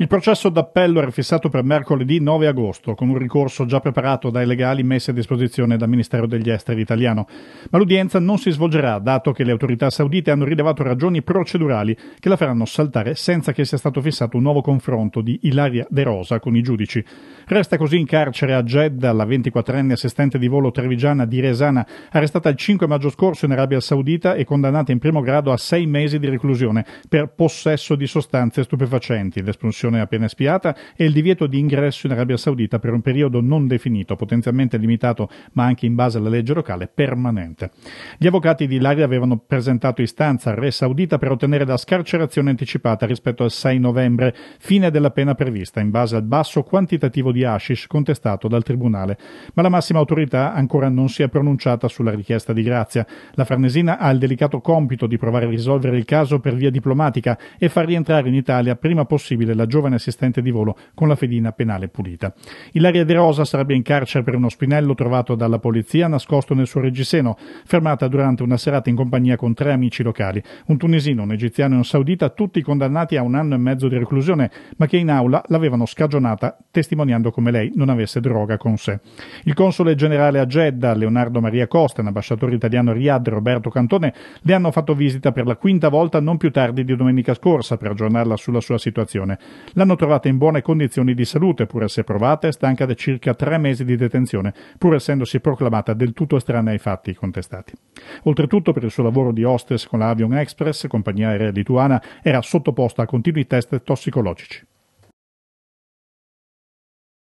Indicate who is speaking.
Speaker 1: Il processo d'appello era fissato per mercoledì 9 agosto, con un ricorso già preparato dai legali messi a disposizione dal Ministero degli Esteri italiano. Ma l'udienza non si svolgerà, dato che le autorità saudite hanno rilevato ragioni procedurali che la faranno saltare senza che sia stato fissato un nuovo confronto di Ilaria De Rosa con i giudici. Resta così in carcere a Jeddah la 24enne assistente di volo trevigiana di Resana, arrestata il 5 maggio scorso in Arabia Saudita e condannata in primo grado a sei mesi di reclusione per possesso di sostanze stupefacenti, l'espulsione appena espiata e il divieto di ingresso in Arabia Saudita per un periodo non definito, potenzialmente limitato, ma anche in base alla legge locale permanente. Gli avvocati di Ilaria avevano presentato istanza al re saudita per ottenere la scarcerazione anticipata rispetto al 6 novembre, fine della pena prevista, in base al basso quantitativo di di hashish contestato dal Tribunale, ma la massima autorità ancora non si è pronunciata sulla richiesta di grazia. La Farnesina ha il delicato compito di provare a risolvere il caso per via diplomatica e far rientrare in Italia prima possibile la giovane assistente di volo con la fedina penale pulita. Ilaria De Rosa sarebbe in carcere per uno spinello trovato dalla polizia nascosto nel suo reggiseno, fermata durante una serata in compagnia con tre amici locali, un tunisino, un egiziano e un saudita, tutti condannati a un anno e mezzo di reclusione, ma che in aula l'avevano scagionata testimoniando sospirando come lei non avesse droga con sé. Il console generale a Jeddah, Leonardo Maria Costa, l'ambasciatore italiano Riad Roberto Cantone, le hanno fatto visita per la quinta volta non più tardi di domenica scorsa per aggiornarla sulla sua situazione. L'hanno trovata in buone condizioni di salute, pur se provata e stanca da circa tre mesi di detenzione, pur essendosi proclamata del tutto estranea ai fatti contestati. Oltretutto, per il suo lavoro di hostess con la Avion Express, compagnia aerea lituana, era sottoposta a continui test tossicologici.